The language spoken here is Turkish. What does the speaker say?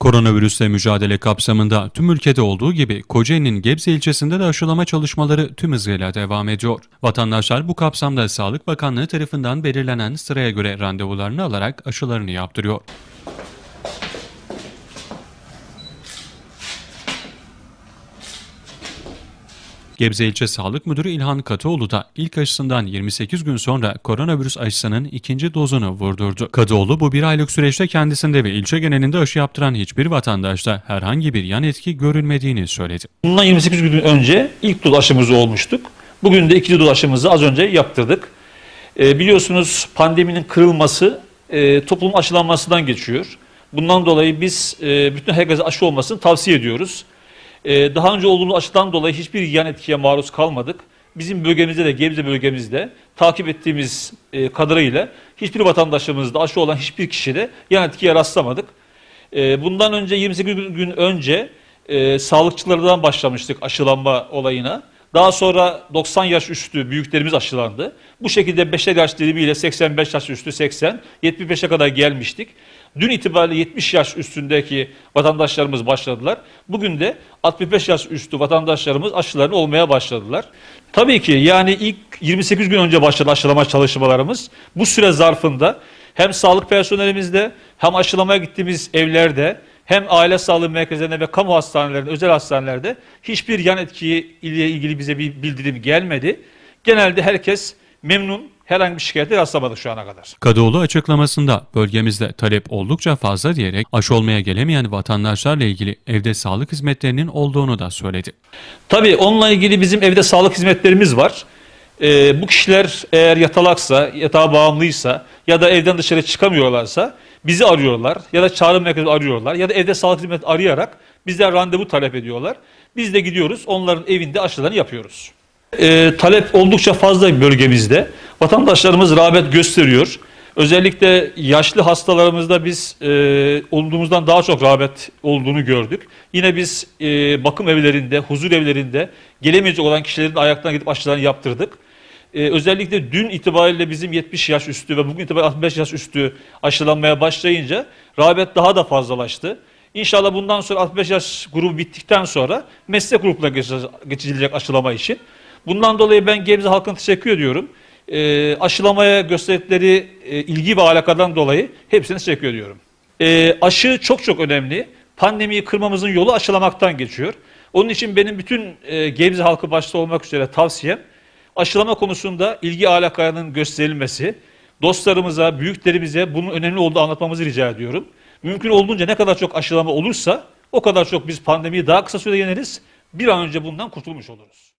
Koronavirüsle mücadele kapsamında tüm ülkede olduğu gibi Kocaeli'nin Gebze ilçesinde de aşılama çalışmaları tüm hızıyla devam ediyor. Vatandaşlar bu kapsamda Sağlık Bakanlığı tarafından belirlenen sıraya göre randevularını alarak aşılarını yaptırıyor. Gebze İlçe Sağlık Müdürü İlhan Katıoğlu da ilk aşısından 28 gün sonra koronavirüs aşısının ikinci dozunu vurdurdu. Kadıoğlu bu bir aylık süreçte kendisinde ve ilçe genelinde aşı yaptıran hiçbir vatandaşta herhangi bir yan etki görülmediğini söyledi. Bundan 28 gün önce ilk doz aşımızı olmuştuk. Bugün de ikinci doz aşımızı az önce yaptırdık. E, biliyorsunuz pandeminin kırılması e, toplumun aşılanmasından geçiyor. Bundan dolayı biz e, bütün herkese aşı olmasını tavsiye ediyoruz. Ee, daha önce olduğunu açıdan dolayı hiçbir yan etkiye maruz kalmadık. Bizim bölgemizde de, Gebze bölgemizde takip ettiğimiz e, kadarıyla hiçbir vatandaşımızda aşı olan hiçbir kişide yan etkiye rastlamadık. E, bundan önce 28 gün önce e, sağlıkçılardan başlamıştık aşılanma olayına. Daha sonra 90 yaş üstü büyüklerimiz aşılandı. Bu şekilde 5'er yaş dilimiyle 85 yaş üstü 80, 75'e kadar gelmiştik. Dün itibariyle 70 yaş üstündeki vatandaşlarımız başladılar. Bugün de 65 yaş üstü vatandaşlarımız aşılarını olmaya başladılar. Tabii ki yani ilk 28 gün önce başladı aşılama çalışmalarımız. Bu süre zarfında hem sağlık personelimizde hem aşılamaya gittiğimiz evlerde hem aile sağlığı merkezlerinde ve kamu hastanelerinde, özel hastanelerde hiçbir yan etki ile ilgili bize bir bildirim gelmedi. Genelde herkes memnun, herhangi bir şikayete rastlamadık şu ana kadar. Kadıoğlu açıklamasında bölgemizde talep oldukça fazla diyerek aşı olmaya gelemeyen vatandaşlarla ilgili evde sağlık hizmetlerinin olduğunu da söyledi. Tabii onunla ilgili bizim evde sağlık hizmetlerimiz var e, bu kişiler eğer yatalaksa, yatağa bağımlıysa ya da evden dışarı çıkamıyorlarsa bizi arıyorlar ya da çağrı merkezini arıyorlar ya da evde sağlık hizmet arayarak bizden randevu talep ediyorlar. Biz de gidiyoruz onların evinde aşılarını yapıyoruz. E, talep oldukça fazla bölgemizde. Vatandaşlarımız rağbet gösteriyor. Özellikle yaşlı hastalarımızda biz e, olduğumuzdan daha çok rağbet olduğunu gördük. Yine biz e, bakım evlerinde, huzur evlerinde gelemeyecek olan kişilerin ayaktan gidip aşılarını yaptırdık e, özellikle dün itibariyle bizim 70 yaş üstü ve bugün itibariyle 65 yaş üstü aşılanmaya başlayınca rağbet daha da fazlalaştı. İnşallah bundan sonra 65 yaş grubu bittikten sonra meslek grupuna geçilecek aşılama için. Bundan dolayı ben Gebze halkına teşekkür ediyorum. E, aşılamaya gösterdikleri e, ilgi ve alakadan dolayı hepsine teşekkür ediyorum. E, aşı çok çok önemli. Pandemiyi kırmamızın yolu aşılamaktan geçiyor. Onun için benim bütün e, Gebze halkı başta olmak üzere tavsiyem aşılama konusunda ilgi alakanın gösterilmesi, dostlarımıza, büyüklerimize bunun önemli olduğu anlatmamızı rica ediyorum. Mümkün olduğunca ne kadar çok aşılama olursa o kadar çok biz pandemiyi daha kısa sürede yeneriz. Bir an önce bundan kurtulmuş oluruz.